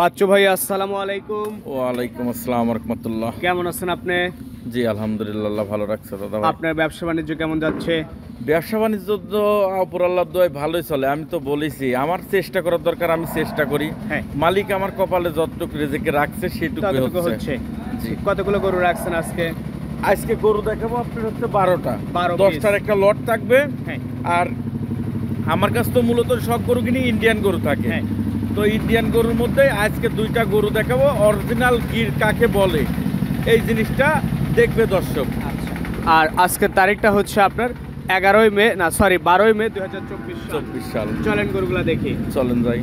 বাচ্চু ভাই আসসালামু আলাইকুম ওয়ালাইকুম আসসালাম রহমতুল্লাহ কেমন আছেন আপনি জি আলহামদুলিল্লাহ ভালো রাখছে দাদা আপনার ব্যবসা বাণিজ্য কেমন যাচ্ছে ব্যবসা বাণিজ্য তো অপর আল্লাহ ভালোই চলে আমি তো বলেছি আমার চেষ্টা করার দরকার আমি চেষ্টা করি হ্যাঁ। মালিক আমার কপালে যতটুকু রেজেকে রাখছে সেটুকু হচ্ছে কতগুলো গরু রাখছেন আজকে আজকে গরু দেখাবো আপনার হচ্ছে বারোটা দশটার একটা লট থাকবে হ্যাঁ। আর আমার কাছে তো মূলত সব গরু কিনে ইন্ডিয়ান গরু থাকে হ্যাঁ। তো ইন্ডিয়ান গরুর মধ্যে আজকে দুইটা গরু দেখাবো অরিজিনাল গির কাকে বলে এই জিনিসটা দেখবে দর্শক আচ্ছা। আর আজকের তারিখটা হচ্ছে আপনার এগারোই মে না সরি বারোই মে দু হাজার চব্বিশ সাল চলেন গরুগুলো দেখি চলেন যাই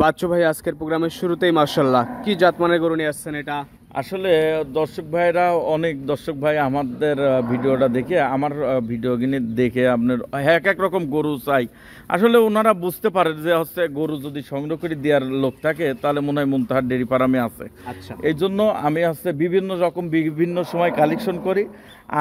বাচ্চু ভাই আজকের প্রোগ্রামের শুরুতেই মার্শাল্লাহ কি জাতমানের গরু নিয়ে আসছেন এটা আসলে দর্শক ভাইরা অনেক দর্শক ভাই আমাদের ভিডিওটা দেখে আমার ভিডিও কিনে দেখে আপনার এক এক রকম গরু চাই আসলে ওনারা বুঝতে পারে যে হচ্ছে গরু যদি সংগ্রহ করে দেওয়ার লোক থাকে তাহলে মনে হয় মুনতাহার ডেরি ফার্মে আছে আচ্ছা। এই জন্য আমি হচ্ছে বিভিন্ন রকম বিভিন্ন সময় কালেকশন করি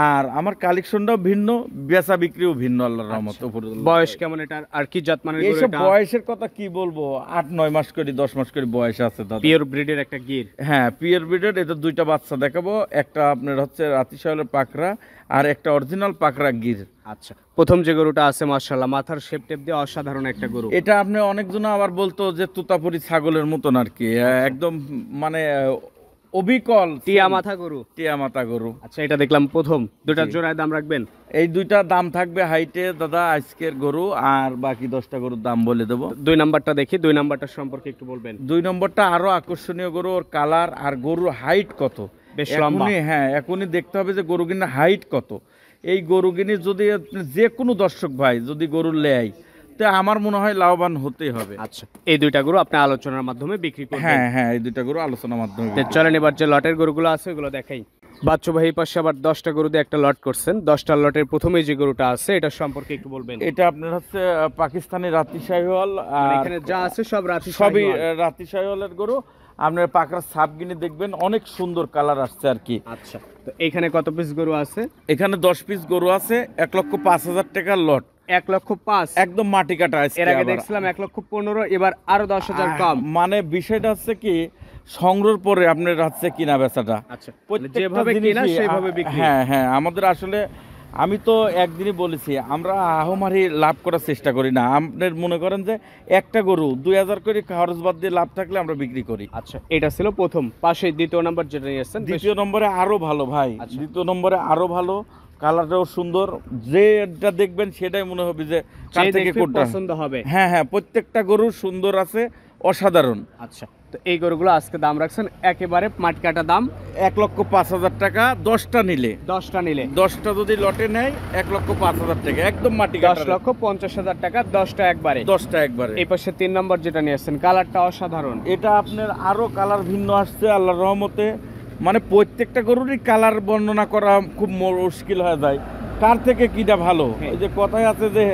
আর আমার কালেকশনটাও ভিন্ন বেচা বিক্রিও ভিন্ন আল্লাহ আচ্ছা। রহমত বয়স কেমন এটা আর কি জাত মানে এইসব বয়সের কথা কি বলবো আট নয় মাস করে দশ মাস করে বয়স আছে দাদা পিওর ব্রিডের একটা গির হ্যাঁ পিওর ব্রিডের এটা দুইটা বাচ্চা দেখাবো একটা আপনার হচ্ছে রাতিশালের পাকড়া আর একটা অরিজিনাল পাকড়া গির আচ্ছা প্রথম যে গরুটা আছে মার্শাল্লাহ মাথার শেপ টেপ দিয়ে অসাধারণ একটা গরু এটা আপনি অনেকজন আবার বলতো যে তুতাপুরি ছাগলের মতন আর কি একদম মানে অবিকল টিয়া মাথা গরু টিয়া মাথা গরু আচ্ছা এটা দেখলাম প্রথম দুটার জোড়ায় দাম রাখবেন এই দুইটা দাম থাকবে হাইটে দাদা আজকের গরু আর বাকি দশটা গরুর দাম বলে দেবো দুই নাম্বারটা দেখি দুই নাম্বারটা সম্পর্কে একটু বলবেন দুই নম্বরটা আরো আকর্ষণীয় গরু ওর কালার আর গরুর হাইট কত বেশ হ্যাঁ এখনই দেখতে হবে যে গরু কিনা হাইট কত এই গরু কিনে যদি যে কোনো দর্শক ভাই যদি গরু লেয় এতে আমার মনে হয় লাভবান হতেই হবে আচ্ছা এই দুইটা গরু আপনি আলোচনার মাধ্যমে বিক্রি করবেন হ্যাঁ হ্যাঁ এই দুইটা গরু আলোচনার মাধ্যমে চলেন এবার যে লটের গরুগুলো আছে ওগুলো দেখাই বাচ্চু পাশে আবার দশটা গরু দিয়ে একটা লট করছেন দশটা লটের প্রথমে যে গরুটা আছে এটা সম্পর্কে একটু বলবেন এটা আপনার হচ্ছে পাকিস্তানের রাতি শাহিওয়াল মানে এখানে যা আছে সব রাতি সবই রাতি শাহিওয়ালের গরু আপনার পাকড়া সাপ গিনে দেখবেন অনেক সুন্দর কালার আসছে আর কি আচ্ছা তো এখানে কত পিস গরু আছে এখানে দশ পিস গরু আছে এক লক্ষ পাঁচ হাজার টাকার লট এক লক্ষ পাঁচ একদম মাটি কাটা এর আগে দেখছিলাম এক লক্ষ পনেরো এবার আরো দশ হাজার কম মানে বিষয়টা হচ্ছে কি পরে আপনার হচ্ছে কিনা বেচাটা আচ্ছা, যেভাবে কিনা সেভাবে হ্যাঁ হ্যাঁ আমাদের আসলে আমি তো একদিনই বলেছি আমরা আহমারি লাভ করার চেষ্টা করি না আপনার মনে করেন যে একটা গরু দুই হাজার করে খরচ বাদ দিয়ে লাভ থাকলে আমরা বিক্রি করি আচ্ছা এটা ছিল প্রথম পাশে দ্বিতীয় নম্বর যেটা নিয়ে দ্বিতীয় নম্বরে আরও ভালো ভাই আচ্ছা। দ্বিতীয় নম্বরে আরও ভালো কালারটাও সুন্দর যেটা দেখবেন সেটাই মনে হবে যে কার থেকে কোনটা পছন্দ হবে হ্যাঁ হ্যাঁ প্রত্যেকটা গরু সুন্দর আছে অসাধারণ আচ্ছা তো এই গরুগুলো আজকে দাম রাখছেন একেবারে কাটা দাম এক লক্ষ পাঁচ হাজার টাকা দশটা নিলে দশটা নিলে দশটা যদি লটে নেয় এক লক্ষ পাঁচ হাজার টাকা একদম মাটি দশ লক্ষ পঞ্চাশ হাজার টাকা দশটা একবারে দশটা একবারে এই পাশে তিন নম্বর যেটা নিয়ে আসছেন কালারটা অসাধারণ এটা আপনার আরও কালার ভিন্ন আসছে আল্লাহ রহমতে মানে প্রত্যেকটা গরুরই কালার বর্ণনা করা খুব মুশকিল হয়ে যায় কার থেকে কিটা ভালো হ্যাঁ। এই যে কথায় আছে যে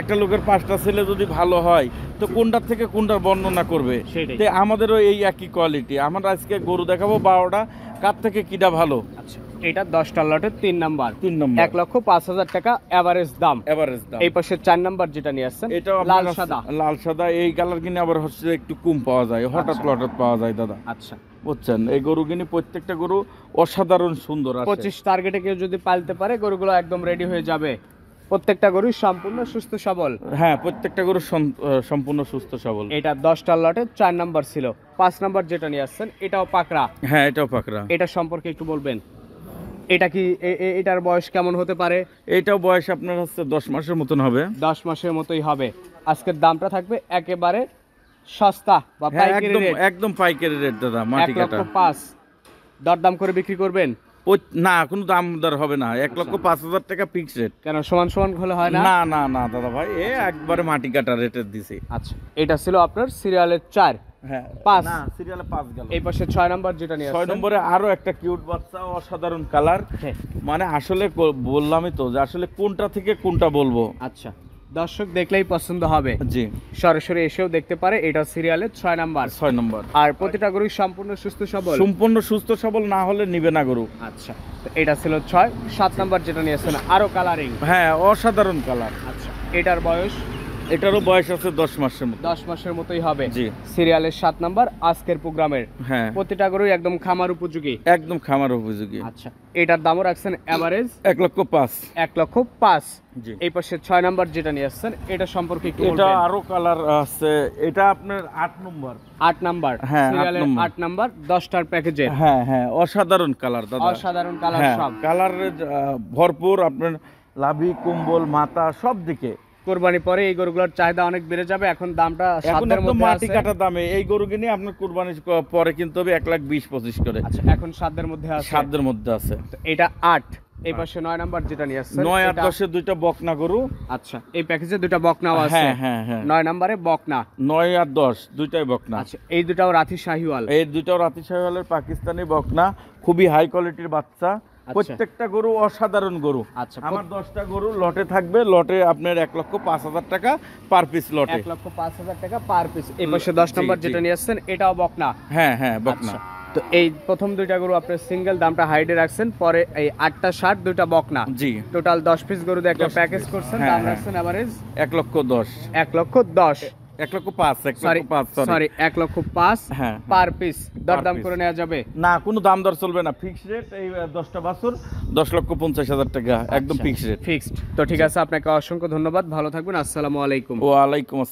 একটা লোকের পাঁচটা ছেলে যদি ভালো হয় তো কোনটার থেকে কোনটার বর্ণনা করবে আমাদেরও এই একই কোয়ালিটি আমরা আজকে গরু দেখাবো বারোটা কার থেকে কিটা ভালো আচ্ছা এটা দশটা লটের তিন নাম্বার তিন নম্বর এক লক্ষ পাঁচ হাজার টাকা এভারেজ দাম এভারেজ দাম এই পাশে চার নাম্বার যেটা নিয়ে আসছেন এটা লাল সাদা লাল সাদা এই কালার কিনে আবার হচ্ছে একটু কম পাওয়া যায় হঠাৎ আচ্ছা। লটত পাওয়া যায় দাদা আচ্ছা বুঝছেন এই গরু কিনে প্রত্যেকটা গরু অসাধারণ সুন্দর আছে পঁচিশ টার্গেটে কেউ যদি পালতে পারে গরুগুলো একদম রেডি হয়ে যাবে প্রত্যেকটা গরু সম্পূর্ণ সুস্থ সবল হ্যাঁ প্রত্যেকটা গরু সম্পূর্ণ সুস্থ সবল এটা দশটা লটে চার নাম্বার ছিল পাঁচ নাম্বার যেটা নিয়ে আসছেন এটাও পাকড়া হ্যাঁ এটাও পাকড়া এটা সম্পর্কে একটু বলবেন এটা কি এটার বয়স কেমন হতে পারে এটাও বয়স আপনার হচ্ছে দশ মাসের মতন হবে দশ মাসের মতোই হবে আজকের দামটা থাকবে একেবারে সস্তা বা হ্যাঁ, একদম একদম পাইকারি রেট দাদা মাটি কাটা পাঁচ দরদাম করে বিক্রি করবেন না কোনো দাম দর হবে না এক লক্ষ আচ্ছা। পাঁচ হাজার টাকা ফিক্স রেট কেন সমান সমান হলে হয় না না না না দাদা ভাই এ আচ্ছা। একবারে মাটি কাটা রেটের দিছি আচ্ছা এটা ছিল আপনার সিরিয়ালের চার হ্যাঁ না সিরিয়ালে পাঁচ এই পাশে ছয় নম্বর যেটা নিয়ে ছয় নম্বরে আরো একটা কিউট বাচ্চা অসাধারণ কালার হ্যাঁ। মানে আসলে বললামই তো যে আসলে কোনটা থেকে কোনটা বলবো আচ্ছা দর্শক দেখলেই পছন্দ হবে এসেও দেখতে পারে এটা সিরিয়ালের ছয় ছয় নম্বর আর প্রতিটা সম্পূর্ণ সুস্থ সবল সম্পূর্ণ সুস্থ সবল না হলে নিবে না গরু আচ্ছা এটা ছিল ছয় সাত নম্বর যেটা নিয়েছেন আরো কালারিং হ্যাঁ অসাধারণ কালার আচ্ছা এটার বয়স এটারও বয়স আছে দশ মাসের মতো দশ মাসের মতোই হবে জি সিরিয়ালের সাত নাম্বার আজকের প্রোগ্রামের হ্যাঁ প্রতিটা গরুই একদম খামার উপযোগী একদম খামার উপযোগী আচ্ছা এটার দামও রাখছেন অ্যাভারেজ এক লক্ষ পাঁচ এক লক্ষ পাঁচ জি এই পাশে ছয় নাম্বার যেটা নিয়ে আসছেন এটা সম্পর্কে একটু এটা আরো কালার আছে এটা আপনার আট নম্বর আট নাম্বার হ্যাঁ সিরিয়ালের আট নাম্বার দশটার প্যাকেজে হ্যাঁ হ্যাঁ অসাধারণ কালার দাদা অসাধারণ কালার হ্যাঁ, সব কালার ভরপুর আপনার লাভি কুম্বল মাথা সব দিকে কোরবানি পরে এই গরুগুলোর চাহিদা অনেক বেড়ে যাবে এখন দামটা এখন একদম মাটি কাটার দামে এই গরু কিনে আপনার কোরবানি পরে কিনতে হবে এক লাখ বিশ পঁচিশ করে আচ্ছা এখন সাধ্যের মধ্যে আছে সাধ্যের মধ্যে আছে এটা আট এই পাশে 9 নাম্বার যেটা নিয়ে আসছে 9 আর 10 এর দুইটা বকনা গরু আচ্ছা এই প্যাকেজে দুইটা বকনাও আছে হ্যাঁ হ্যাঁ 9 হ্যাঁ। নম্বরে বকনা 9 আর 10 দুইটাই বকনা আচ্ছা এই দুটাও রাতি শাহিওয়াল এই দুটাও রাতি শাহিওয়ালের পাকিস্তানি বকনা খুবই হাই কোয়ালিটির বাচ্চা আচ্ছা। প্রত্যেকটা গরু অসাধারণ গরু আচ্ছা আমার দশটা গরু লটে থাকবে লটে আপনার এক লক্ষ পাঁচ হাজার টাকা পার পিস লটে এক লক্ষ পাঁচ হাজার টাকা পার পিস এই পাশে দশ নম্বর যেটা নিয়ে আসছেন এটাও বকনা হ্যাঁ হ্যাঁ বকনা আচ্ছা। তো এই প্রথম দুইটা গরু আপনার সিঙ্গেল দামটা হাইডে রাখছেন পরে এই আটটা ষাট দুইটা বকনা জি টোটাল দশ পিস গরু দিয়ে একটা প্যাকেজ করছেন হ্যাঁ, দাম হ্যাঁ। রাখছেন অ্যাভারেজ এক লক্ষ দশ এক লক্ষ দশ এক সরি সরি এক লক্ষ পাঁচ পার হ্যাঁ। পিস করে নেওয়া যাবে না কোনো দাম দর চলবে না ফিক্সড রেট এই দশটা বাছুর দশ লক্ষ পঞ্চাশ হাজার টাকা একদম ফিক্সড রেট ফিক্সড তো ঠিক আছে আপনাকে অসংখ্য ধন্যবাদ ভালো থাকবেন আসসালামু আলাইকুম ওয়ালাইকুম আসসালাম